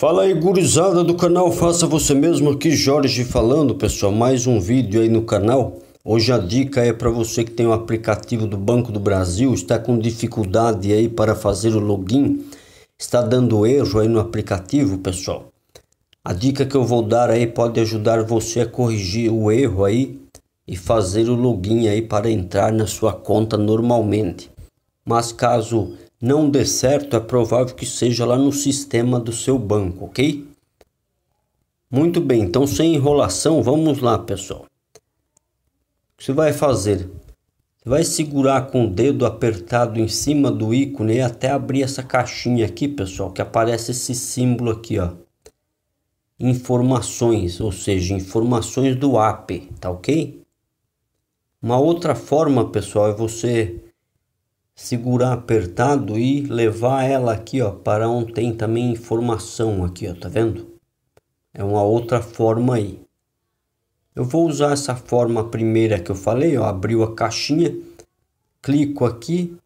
Fala aí gurizada do canal Faça Você Mesmo aqui Jorge falando pessoal, mais um vídeo aí no canal Hoje a dica é para você que tem o um aplicativo do Banco do Brasil Está com dificuldade aí para fazer o login Está dando erro aí no aplicativo pessoal A dica que eu vou dar aí pode ajudar você a corrigir o erro aí E fazer o login aí para entrar na sua conta normalmente Mas caso não dê certo, é provável que seja lá no sistema do seu banco, ok? Muito bem, então sem enrolação, vamos lá, pessoal. O que você vai fazer? Você vai segurar com o dedo apertado em cima do ícone até abrir essa caixinha aqui, pessoal, que aparece esse símbolo aqui, ó. Informações, ou seja, informações do app, tá ok? Uma outra forma, pessoal, é você segurar apertado e levar ela aqui, ó, para onde tem também informação aqui, ó, tá vendo? É uma outra forma aí. Eu vou usar essa forma primeira que eu falei, ó, abriu a caixinha, clico aqui,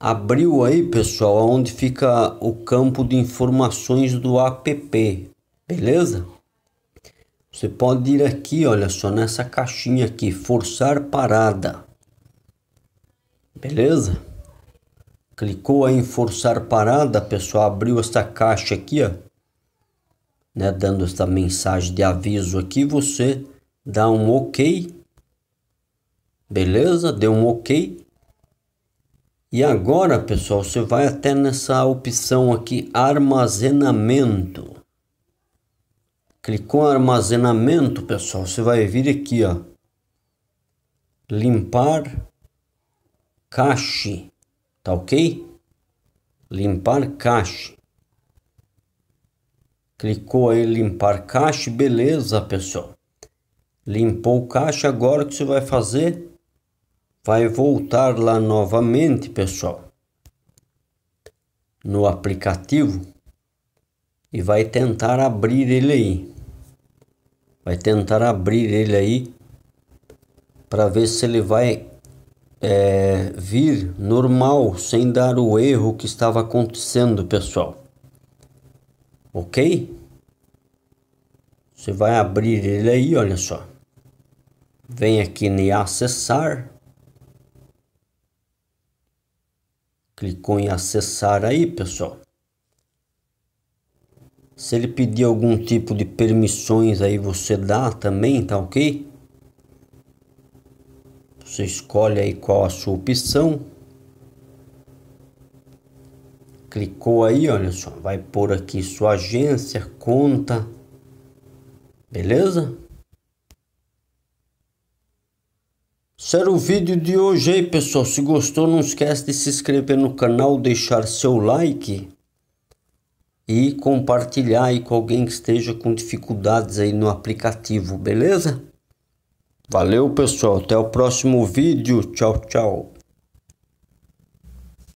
abriu aí, pessoal, aonde fica o campo de informações do app, beleza? Você pode ir aqui, olha só, nessa caixinha aqui, forçar parada. Beleza? Clicou em forçar parada, pessoal, abriu esta caixa aqui, ó. Né, dando esta mensagem de aviso aqui, você dá um OK. Beleza? Deu um OK. E agora, pessoal, você vai até nessa opção aqui, armazenamento. Clicou em armazenamento, pessoal, você vai vir aqui, ó. Limpar cache, tá ok? Limpar cache. Clicou aí limpar cache, beleza, pessoal. Limpou o cache, agora o que você vai fazer? Vai voltar lá novamente, pessoal, no aplicativo e vai tentar abrir ele aí. Vai tentar abrir ele aí para ver se ele vai é, vir normal, sem dar o erro que estava acontecendo, pessoal. Ok? Você vai abrir ele aí, olha só. Vem aqui em acessar. Clicou em acessar aí, pessoal. Se ele pedir algum tipo de permissões aí, você dá também, tá ok? Você escolhe aí qual a sua opção. Clicou aí, olha só, vai por aqui sua agência, conta, beleza? Será o vídeo de hoje aí, pessoal. Se gostou, não esquece de se inscrever no canal, deixar seu like e compartilhar aí com alguém que esteja com dificuldades aí no aplicativo, beleza? Valeu, pessoal. Até o próximo vídeo. Tchau, tchau.